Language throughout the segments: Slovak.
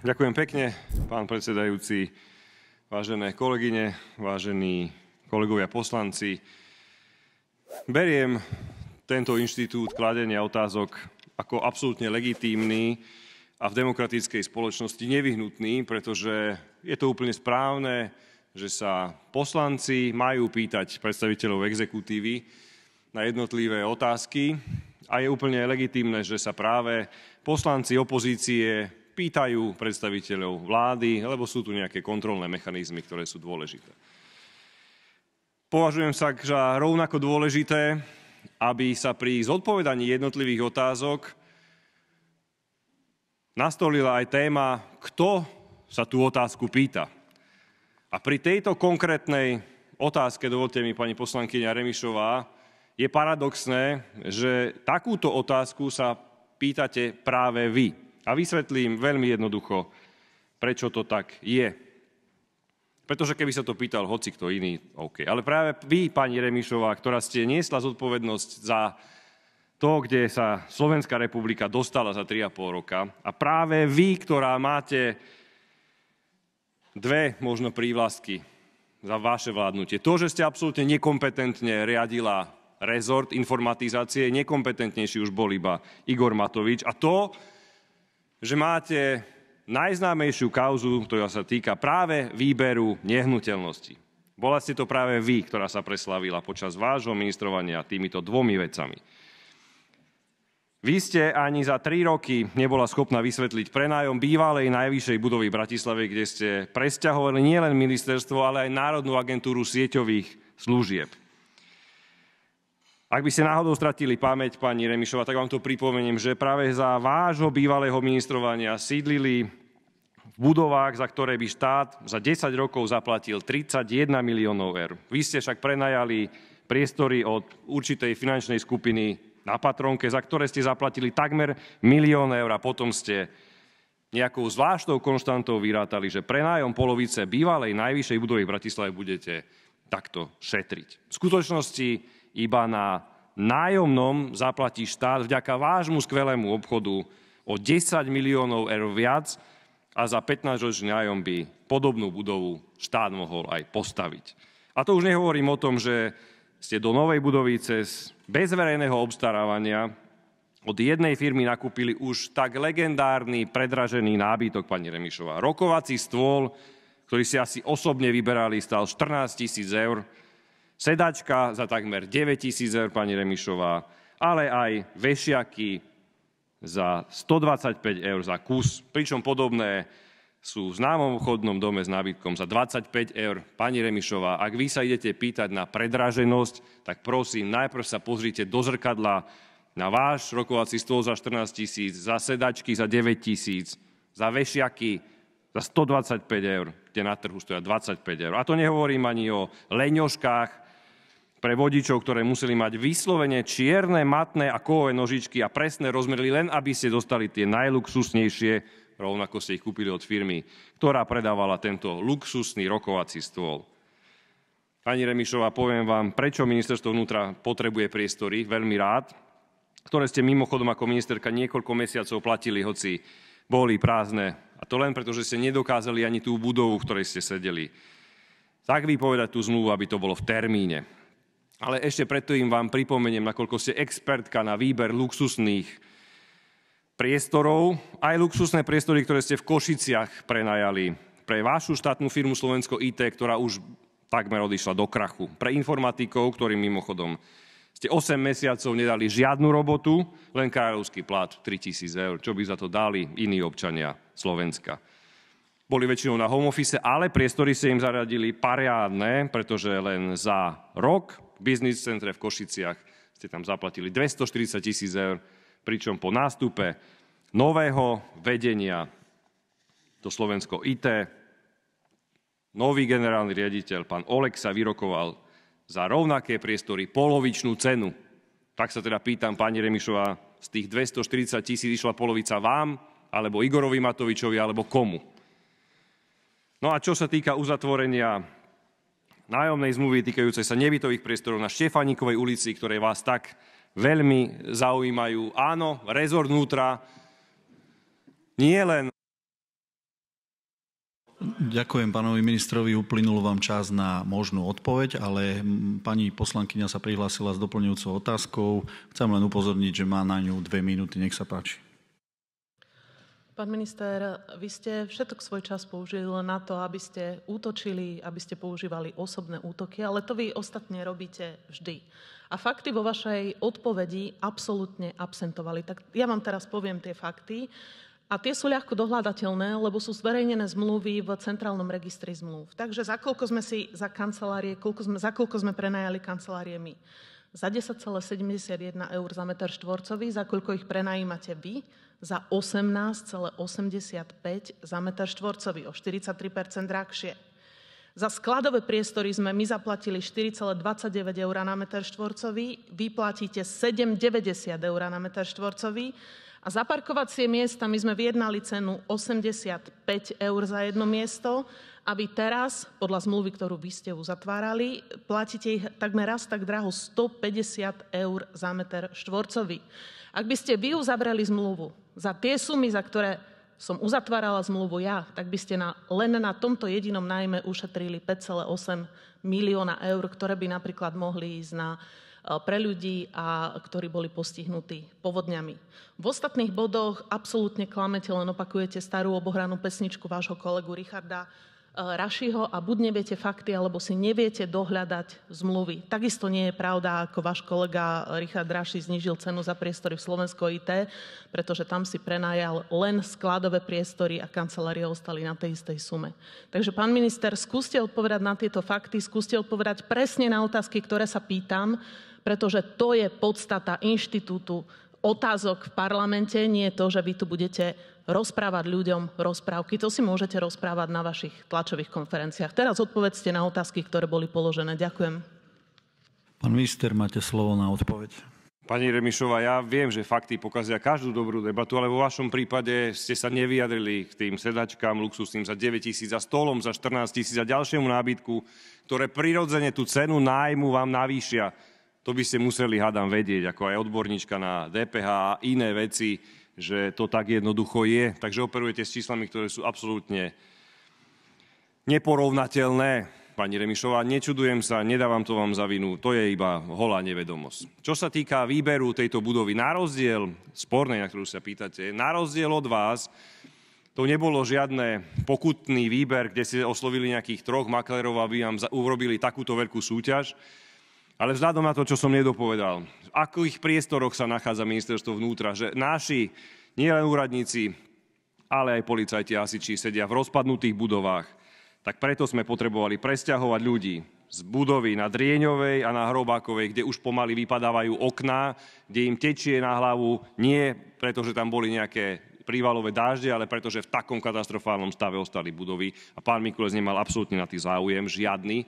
Ďakujem pekne, pán predsedajúci, vážené kolegyne, vážení kolegovia poslanci. Beriem tento inštitút kladenia otázok ako absolútne legitímny a v demokratickej spoločnosti nevyhnutný, pretože je to úplne správne, že sa poslanci majú pýtať predstaviteľov exekutívy na jednotlivé otázky a je úplne legitímne, že sa práve poslanci opozície pýtajú predstaviteľov vlády, lebo sú tu nejaké kontrolné mechanizmy, ktoré sú dôležité. Považujem sa za rovnako dôležité, aby sa pri zodpovedaní jednotlivých otázok nastolila aj téma, kto sa tú otázku pýta. A pri tejto konkrétnej otázke, dovolte mi pani poslankyňa Remišová, je paradoxné, že takúto otázku sa pýtate práve vy. A vysvetlím veľmi jednoducho, prečo to tak je. Pretože keby sa to pýtal hoci kto iný, OK. Ale práve vy, pani Remišová, ktorá ste niesla zodpovednosť za to, kde sa Slovenská republika dostala za 3,5 roka. A práve vy, ktorá máte dve možno prívlastky za vaše vládnutie. To, že ste absolútne nekompetentne riadila rezort informatizácie, nekompetentnejší už bol iba Igor Matovič. A to, že máte najznámejšiu kauzu, ktorá sa týka práve výberu nehnuteľnosti. Bola ste to práve vy, ktorá sa preslavila počas vášho ministrovania týmito dvomi vecami. Vy ste ani za tri roky nebola schopná vysvetliť prenájom bývalej najvyššej budovy v Bratislave, kde ste presťahovali nielen ministerstvo, ale aj Národnú agentúru sieťových služieb. Ak by ste náhodou stratili pamäť, pani Remišova, tak vám to pripomeniem, že práve za vášho bývalého ministrovania sídlili v budovách, za ktoré by štát za 10 rokov zaplatil 31 miliónov eur. Vy ste však prenajali priestory od určitej finančnej skupiny na Patronke, za ktoré ste zaplatili takmer milión eur a potom ste nejakou zvláštnou konštantou vyrátali, že prenájom polovice bývalej najvyššej budovy v Bratislave budete takto šetriť. V skutočnosti iba na nájomnom zaplatí štát vďaka vášmu skvelému obchodu o 10 miliónov eur viac a za 15-ročný nájom by podobnú budovu štát mohol aj postaviť. A to už nehovorím o tom, že ste do novej budovy cez bez verejného obstarávania od jednej firmy nakúpili už tak legendárny predražený nábytok, pani Remišová. Rokovací stôl, ktorý si asi osobne vyberali, stal 14 tisíc eur, sedačka za takmer 9 tisíc eur, pani Remišová, ale aj vešiaky za 125 eur za kus, pričom podobné sú v známom obchodnom dome s nábytkom za 25 eur. Pani Remišová, ak vy sa idete pýtať na predraženosť, tak prosím, najprv sa pozrite do zrkadla na váš rokovací stôl za 14 tisíc, za sedačky za 9 tisíc, za vešiaky za 125 eur, kde na trhu stoja 25 eur. A to nehovorím ani o leňoškách, pre vodičov, ktoré museli mať vyslovene čierne, matné a kovové nožičky a presné rozmery, len aby ste dostali tie najluxusnejšie, rovnako ste ich kúpili od firmy, ktorá predávala tento luxusný rokovací stôl. Pani Remišová, poviem vám, prečo ministerstvo vnútra potrebuje priestory, veľmi rád, ktoré ste mimochodom ako ministerka niekoľko mesiacov platili, hoci boli prázdne. A to len preto, že ste nedokázali ani tú budovu, v ktorej ste sedeli. Tak vypovedať tú zmluvu, aby to bolo v termíne. Ale ešte preto im vám pripomeniem, nakoľko ste expertka na výber luxusných priestorov, aj luxusné priestory, ktoré ste v Košiciach prenajali pre vašu štátnu firmu Slovensko IT, ktorá už takmer odišla do krachu. Pre informatikov, ktorým mimochodom ste 8 mesiacov nedali žiadnu robotu, len kráľovský plat 3000 eur, čo by za to dali iní občania Slovenska boli väčšinou na home office, ale priestory ste im zaradili pariádne, pretože len za rok biznis centre v Košiciach ste tam zaplatili 240 tisíc eur, pričom po nástupe nového vedenia do Slovensko IT, nový generálny riaditeľ, pán Olek sa vyrokoval za rovnaké priestory polovičnú cenu. Tak sa teda pýtam, pani Remišová, z tých 240 tisíc išla polovica vám, alebo Igorovi Matovičovi, alebo komu? No a čo sa týka uzatvorenia nájomnej zmluvy týkajúcej sa nebytových priestorov na Štefanikovej ulici, ktoré vás tak veľmi zaujímajú. Áno, rezort vnútra nie len Ďakujem pánovi ministrovi, uplynul vám čas na možnú odpoveď, ale pani poslankyňa sa prihlásila s doplňujúcou otázkou. Chcem len upozorniť, že má na ňu dve minúty, nech sa páči. Pán minister, vy ste všetok svoj čas použili len na to, aby ste útočili, aby ste používali osobné útoky, ale to vy ostatne robíte vždy. A fakty vo vašej odpovedi absolútne absentovali. Tak ja vám teraz poviem tie fakty. A tie sú ľahko dohľadateľné, lebo sú zverejnené zmluvy v Centrálnom registri zmluv. Takže za koľko sme si za kancelárie, koľko sme, za koľko sme prenajali kancelárie my? Za 10,71 eur za meter štvorcový, za koľko ich prenajímate vy? za 18,85 za meter štvorcový, o 43 drahšie. Za skladové priestory sme my zaplatili 4,29 eur na meter štvorcový, vy platíte 7,90 eur na meter štvorcový a za parkovacie miesta my sme vyjednali cenu 85 eur za jedno miesto a vy teraz, podľa zmluvy, ktorú vy ste uzatvárali, platíte ich takmer raz tak draho 150 eur za meter štvorcový. Ak by ste vy uzavreli zmluvu za tie sumy, za ktoré som uzatvárala zmluvu ja, tak by ste na, len na tomto jedinom najmä ušetrili 5,8 milióna eur, ktoré by napríklad mohli ísť na, e, pre ľudí, a, ktorí boli postihnutí povodňami. V ostatných bodoch absolútne klamete, len opakujete starú obohranú pesničku vášho kolegu Richarda E, Rašiho a buď neviete fakty, alebo si neviete dohľadať zmluvy. Takisto nie je pravda, ako váš kolega Richard Raši znižil cenu za priestory v Slovensko IT, pretože tam si prenajal len skladové priestory a kancelárie ostali na tej istej sume. Takže, pán minister, skúste odpovedať na tieto fakty, skúste odpovedať presne na otázky, ktoré sa pýtam, pretože to je podstata inštitútu otázok v parlamente, nie je to, že vy tu budete rozprávať ľuďom rozprávky. To si môžete rozprávať na vašich tlačových konferenciách. Teraz odpovedzte na otázky, ktoré boli položené. Ďakujem. Pán minister, máte slovo na odpoveď. Pani Remišová, ja viem, že fakty pokazia každú dobrú debatu, ale vo vašom prípade ste sa nevyjadrili k tým sedačkám luxusným za 9 tisíc, za stolom za 14 tisíc a ďalšiemu nábytku, ktoré prirodzene tú cenu nájmu vám navýšia. To by ste museli, hádam, vedieť, ako aj odborníčka na DPH a iné veci že to tak jednoducho je. Takže operujete s číslami, ktoré sú absolútne neporovnateľné. Pani Remišová, nečudujem sa, nedávam to vám za vinu, to je iba holá nevedomosť. Čo sa týka výberu tejto budovy, na rozdiel, spornej, na ktorú sa pýtate, na rozdiel od vás, to nebolo žiadne pokutný výber, kde ste oslovili nejakých troch maklerov, aby vám urobili takúto veľkú súťaž. Ale vzhľadom na to, čo som nedopovedal, akých priestoroch sa nachádza ministerstvo vnútra, že naši, nielen úradníci, ale aj policajti a hasiči sedia v rozpadnutých budovách. Tak preto sme potrebovali presťahovať ľudí z budovy na Drieňovej a na Hrobákovej, kde už pomaly vypadávajú okná, kde im tečie na hlavu, nie preto, že tam boli nejaké prívalové dážde, ale pretože v takom katastrofálnom stave ostali budovy a pán Mikules nemal absolútne na tých záujem, žiadny.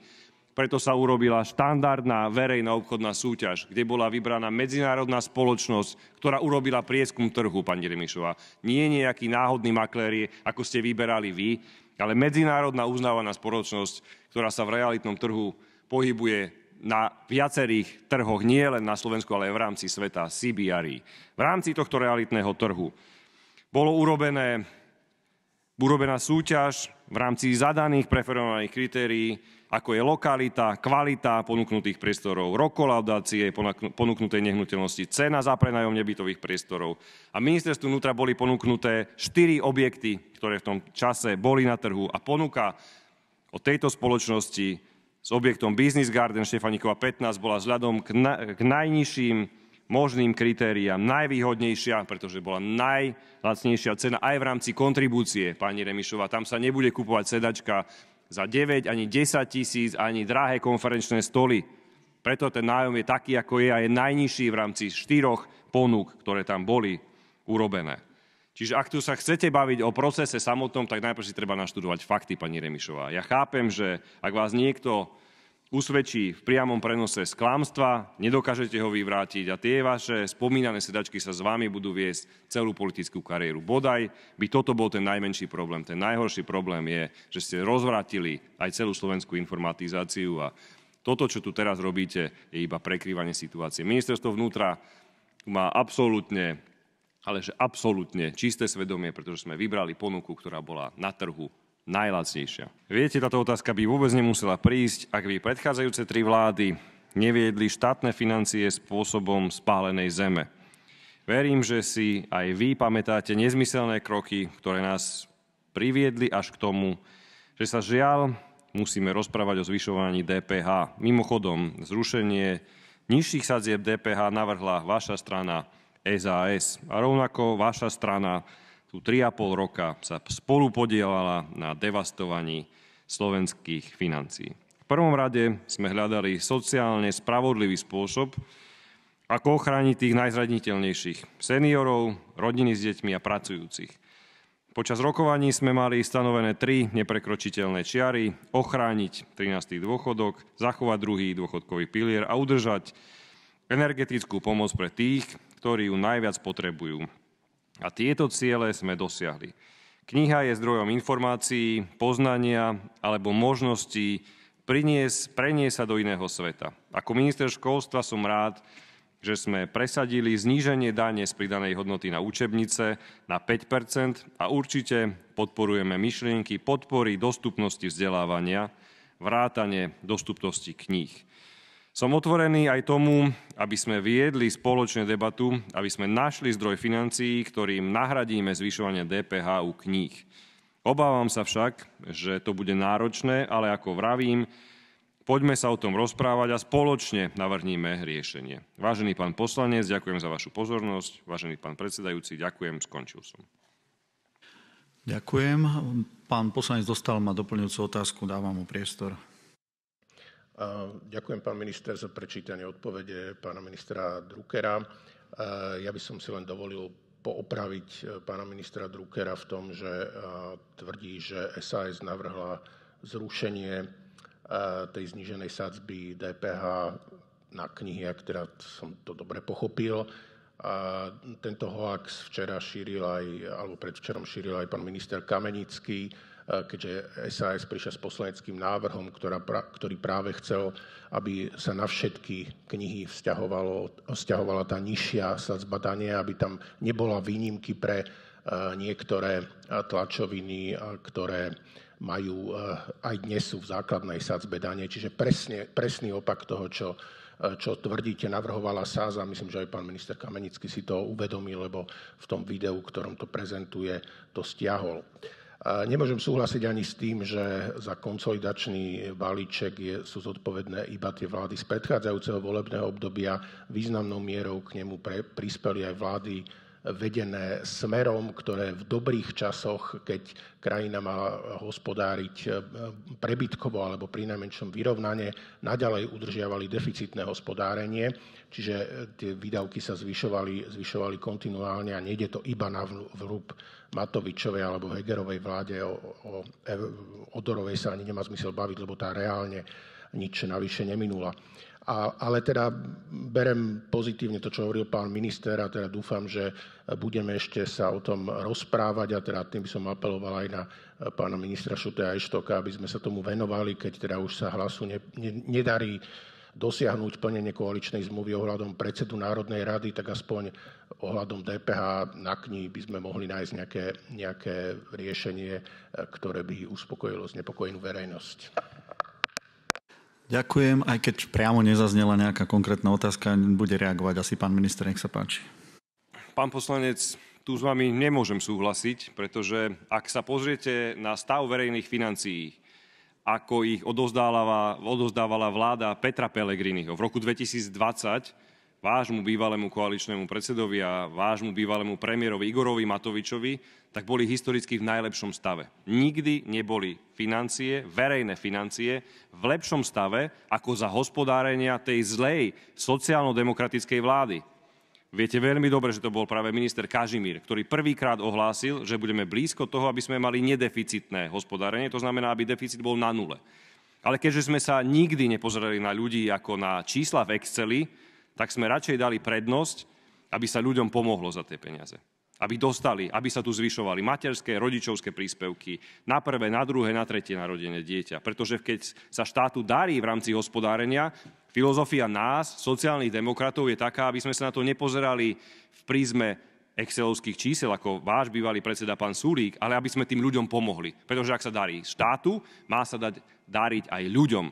Preto sa urobila štandardná verejná obchodná súťaž, kde bola vybraná medzinárodná spoločnosť, ktorá urobila prieskum trhu, pani Remišová. Nie nejaký náhodný makléri, ako ste vyberali vy, ale medzinárodná uznávaná spoločnosť, ktorá sa v realitnom trhu pohybuje na viacerých trhoch, nie len na Slovensku, ale aj v rámci sveta, CBRI. E. V rámci tohto realitného trhu bolo urobené, urobená súťaž v rámci zadaných preferovaných kritérií, ako je lokalita, kvalita ponúknutých priestorov, rokolaudácie ponúknutej nehnuteľnosti, cena za prenajom nebytových priestorov. A ministerstvu vnútra boli ponúknuté štyri objekty, ktoré v tom čase boli na trhu a ponuka o tejto spoločnosti s objektom Business Garden Štefaníkova 15 bola vzhľadom k, na, k najnižším možným kritériám, najvýhodnejšia, pretože bola najlacnejšia cena aj v rámci kontribúcie, pani Remišová. Tam sa nebude kupovať sedačka za 9, ani 10 tisíc, ani drahé konferenčné stoly. Preto ten nájom je taký, ako je a je najnižší v rámci štyroch ponúk, ktoré tam boli urobené. Čiže ak tu sa chcete baviť o procese samotnom, tak najprv si treba naštudovať fakty, pani Remišová. Ja chápem, že ak vás niekto usvedčí v priamom prenose z klámstva, nedokážete ho vyvrátiť a tie vaše spomínané sedačky sa s vami budú viesť celú politickú kariéru. Bodaj by toto bol ten najmenší problém. Ten najhorší problém je, že ste rozvratili aj celú slovenskú informatizáciu a toto, čo tu teraz robíte, je iba prekrývanie situácie. Ministerstvo vnútra má absolútne ale že absolútne čisté svedomie, pretože sme vybrali ponuku, ktorá bola na trhu najlacnejšia? Viete, táto otázka by vôbec nemusela prísť, ak by predchádzajúce tri vlády neviedli štátne financie spôsobom spálenej zeme. Verím, že si aj vy pamätáte nezmyselné kroky, ktoré nás priviedli až k tomu, že sa žiaľ musíme rozprávať o zvyšovaní DPH. Mimochodom, zrušenie nižších sadzieb DPH navrhla vaša strana SAS a rovnako vaša strana tu 3,5 roka sa spolu podielala na devastovaní slovenských financií. V prvom rade sme hľadali sociálne spravodlivý spôsob, ako ochrániť tých najzraditeľnejších seniorov, rodiny s deťmi a pracujúcich. Počas rokovaní sme mali stanovené tri neprekročiteľné čiary, ochrániť 13. dôchodok, zachovať druhý dôchodkový pilier a udržať energetickú pomoc pre tých, ktorí ju najviac potrebujú a tieto ciele sme dosiahli. Kniha je zdrojom informácií, poznania alebo možností priniesť, preniesť sa do iného sveta. Ako minister školstva som rád, že sme presadili zníženie dane z pridanej hodnoty na učebnice na 5 a určite podporujeme myšlienky podpory dostupnosti vzdelávania, vrátane dostupnosti kníh. Som otvorený aj tomu, aby sme viedli spoločnú debatu, aby sme našli zdroj financií, ktorým nahradíme zvyšovanie DPH u kníh. Obávam sa však, že to bude náročné, ale ako vravím, Poďme sa o tom rozprávať a spoločne navrhníme riešenie. Vážený pán poslanec, ďakujem za vašu pozornosť. Vážený pán predsedajúci, ďakujem, skončil som. Ďakujem. Pán poslanec dostal ma doplňujúcu otázku, dávam mu priestor. Ďakujem, pán minister, za prečítanie odpovede pána ministra Druckera. Ja by som si len dovolil poopraviť e, pána ministra Druckera v tom, že e, tvrdí, že SAS navrhla zrušenie e, tej zníženej sadzby DPH na knihy, ak teda som to dobre pochopil. A tento hoax včera šíril aj, alebo predvčerom šíril aj pán minister Kamenický E, keďže SAS prišla s poslaneckým návrhom, ktorá, ktorý práve chcel, aby sa na všetky knihy vzťahovala tá nižšia sadzba dania, aby tam nebola výnimky pre e, niektoré e, tlačoviny, ktoré majú aj dnes sú v základnej sadzbe dane. Čiže presne, presný opak toho, čo, čo tvrdíte, navrhovala SAS a myslím, že aj pán minister Kamenický si to uvedomil, lebo v tom videu, ktorom to prezentuje, to stiahol. Nemôžem súhlasiť ani s tým, že za konsolidačný balíček je, sú zodpovedné iba tie vlády z predchádzajúceho volebného obdobia. Významnou mierou k nemu pre, prispeli aj vlády vedené smerom, ktoré v dobrých časoch, keď krajina má hospodáriť e, prebytkovo alebo pri najmenšom vyrovnanie, naďalej udržiavali deficitné hospodárenie, čiže e, tie výdavky sa zvyšovali, zvyšovali kontinuálne a nejde to iba na vrúb Matovičovej alebo Hegerovej vláde. O, odorovej o sa ani nemá zmysel baviť, lebo tá reálne nič navyše neminula. A, ale teda berem pozitívne to, čo hovoril pán minister a teda dúfam, že budeme ešte sa o tom rozprávať a teda tým by som apeloval aj na pána ministra Šutea Eštoka, aby sme sa tomu venovali, keď teda už sa hlasu ne, ne, nedarí dosiahnuť plnenie koaličnej zmluvy ohľadom predsedu Národnej rady, tak aspoň ohľadom DPH na kni by sme mohli nájsť nejaké, nejaké riešenie, ktoré by uspokojilo znepokojenú verejnosť. Ďakujem, aj keď priamo nezaznela nejaká konkrétna otázka, bude reagovať asi pán minister, nech sa páči. Pán poslanec, tu s vami nemôžem súhlasiť, pretože ak sa pozriete na stav verejných financií, ako ich odozdávala, odozdávala vláda Petra Pelegriniho v roku 2020, vášmu bývalému koaličnému predsedovi a vášmu bývalému premiérovi Igorovi Matovičovi, tak boli historicky v najlepšom stave. Nikdy neboli financie, verejné financie, v lepšom stave ako za hospodárenia tej zlej sociálno-demokratickej vlády. Viete veľmi dobre, že to bol práve minister Kažimír, ktorý prvýkrát ohlásil, že budeme blízko toho, aby sme mali nedeficitné hospodárenie, to znamená, aby deficit bol na nule. Ale keďže sme sa nikdy nepozerali na ľudí ako na čísla v Exceli, tak sme radšej dali prednosť, aby sa ľuďom pomohlo za tie peniaze. Aby dostali, aby sa tu zvyšovali materské, rodičovské príspevky na prvé, na druhé, na tretie narodené dieťa. Pretože keď sa štátu darí v rámci hospodárenia, filozofia nás, sociálnych demokratov, je taká, aby sme sa na to nepozerali v prízme excelovských čísel, ako váš bývalý predseda pán Súrík, ale aby sme tým ľuďom pomohli. Pretože ak sa darí štátu, má sa dať dariť aj ľuďom.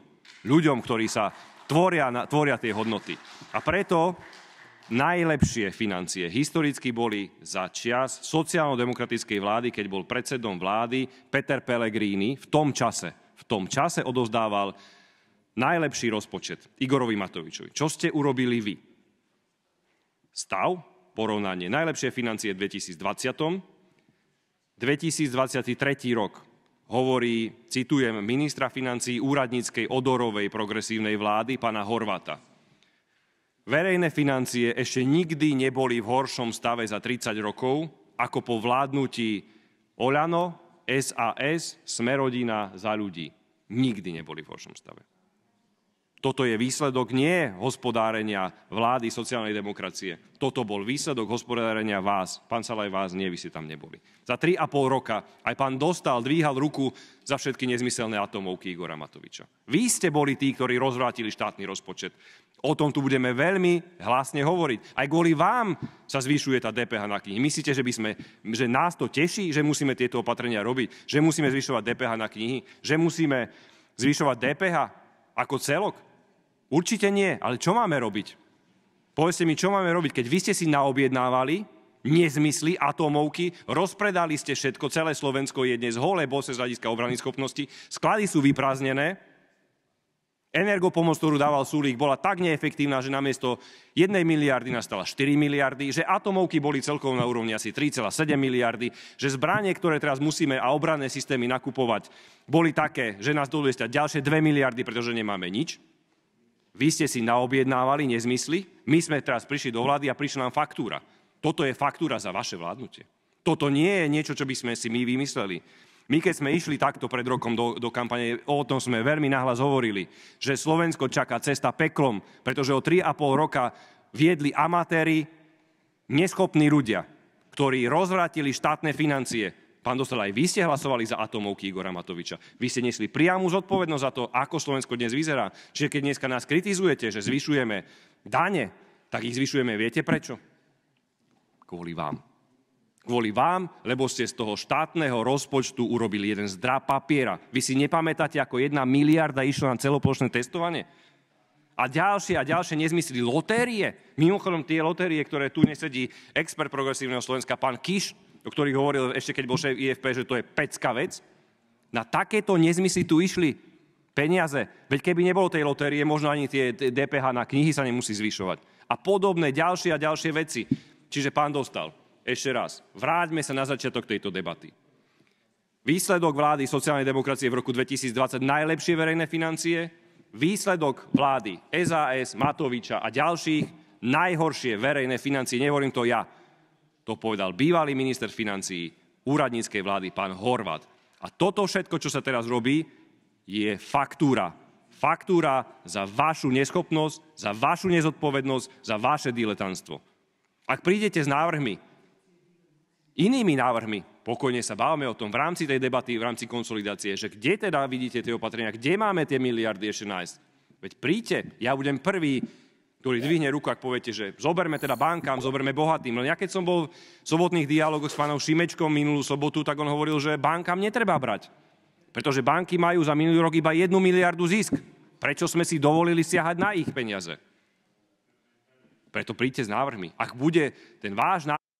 Ľuďom, ktorí sa tvoria, tvoria tie hodnoty. A preto najlepšie financie historicky boli za čias sociálno-demokratickej vlády, keď bol predsedom vlády Peter Pellegrini v tom čase. V tom čase odovzdával najlepší rozpočet Igorovi Matovičovi. Čo ste urobili vy? Stav, porovnanie. Najlepšie financie v 2020. 2023 rok hovorí, citujem, ministra financí úradníckej odorovej progresívnej vlády, pana Horvata. Verejné financie ešte nikdy neboli v horšom stave za 30 rokov, ako po vládnutí Oľano, SAS, Smerodina za ľudí. Nikdy neboli v horšom stave. Toto je výsledok nie hospodárenia vlády sociálnej demokracie. Toto bol výsledok hospodárenia vás. Pán Salaj, vás nie, vy ste tam neboli. Za 3,5 roka aj pán Dostal dvíhal ruku za všetky nezmyselné atomovky Igora Matoviča. Vy ste boli tí, ktorí rozvrátili štátny rozpočet. O tom tu budeme veľmi hlasne hovoriť. Aj kvôli vám sa zvyšuje tá DPH na knihy. Myslíte, že, by sme, že nás to teší, že musíme tieto opatrenia robiť? Že musíme zvyšovať DPH na knihy? Že musíme zvyšovať DPH ako celok? Určite nie, ale čo máme robiť? Povedzte mi, čo máme robiť, keď vy ste si naobjednávali nezmysly, atomovky, rozpredali ste všetko, celé Slovensko je dnes holé, bose z hľadiska obrany schopnosti, sklady sú vyprázdnené, Energopomoc, ktorú dával Sulík, bola tak neefektívna, že namiesto 1 miliardy nastala 4 miliardy, že atomovky boli celkovo na úrovni asi 3,7 miliardy, že zbranie, ktoré teraz musíme a obranné systémy nakupovať, boli také, že nás dolesia ďalšie 2 miliardy, pretože nemáme nič. Vy ste si naobjednávali nezmysly, my sme teraz prišli do vlády a prišla nám faktúra. Toto je faktúra za vaše vládnutie. Toto nie je niečo, čo by sme si my vymysleli. My keď sme išli takto pred rokom do, do kampane, o tom sme veľmi nahlas hovorili, že Slovensko čaká cesta peklom, pretože o 3,5 roka viedli amatéri, neschopní ľudia, ktorí rozvratili štátne financie, Pán dostal, aj vy ste hlasovali za atomovky Igora Matoviča. Vy ste nesli priamu zodpovednosť za to, ako Slovensko dnes vyzerá. Čiže keď dneska nás kritizujete, že zvyšujeme dane, tak ich zvyšujeme, viete prečo? Kvôli vám. Kvôli vám, lebo ste z toho štátneho rozpočtu urobili jeden zdrá papiera. Vy si nepamätáte, ako jedna miliarda išla na celoplošné testovanie? A ďalšie a ďalšie nezmysly. Lotérie. Mimochodom, tie lotérie, ktoré tu nesedí expert progresívneho Slovenska, pán Kiš, o ktorých hovoril ešte keď bol šéf IFP, že to je pecka vec, na takéto nezmysly tu išli peniaze. Veď keby nebolo tej lotérie, možno ani tie DPH na knihy sa nemusí zvyšovať. A podobné ďalšie a ďalšie veci. Čiže pán dostal. Ešte raz, vráťme sa na začiatok tejto debaty. Výsledok vlády sociálnej demokracie v roku 2020 najlepšie verejné financie, výsledok vlády SAS, Matoviča a ďalších najhoršie verejné financie, nehovorím to ja, to povedal bývalý minister financií úradníckej vlády, pán Horvat. A toto všetko, čo sa teraz robí, je faktúra. Faktúra za vašu neschopnosť, za vašu nezodpovednosť, za vaše diletanstvo. Ak prídete s návrhmi, inými návrhmi, pokojne sa bavme o tom v rámci tej debaty, v rámci konsolidácie, že kde teda vidíte tie opatrenia, kde máme tie miliardy ešte nájsť. Veď príďte, ja budem prvý, ktorý dvihne ruku, ak poviete, že zoberme teda bankám, zoberme bohatým. ja keď som bol v sobotných dialogoch s pánom Šimečkom minulú sobotu, tak on hovoril, že bankám netreba brať. Pretože banky majú za minulý rok iba jednu miliardu zisk. Prečo sme si dovolili siahať na ich peniaze? Preto príďte s návrhmi. Ak bude ten váš návrh,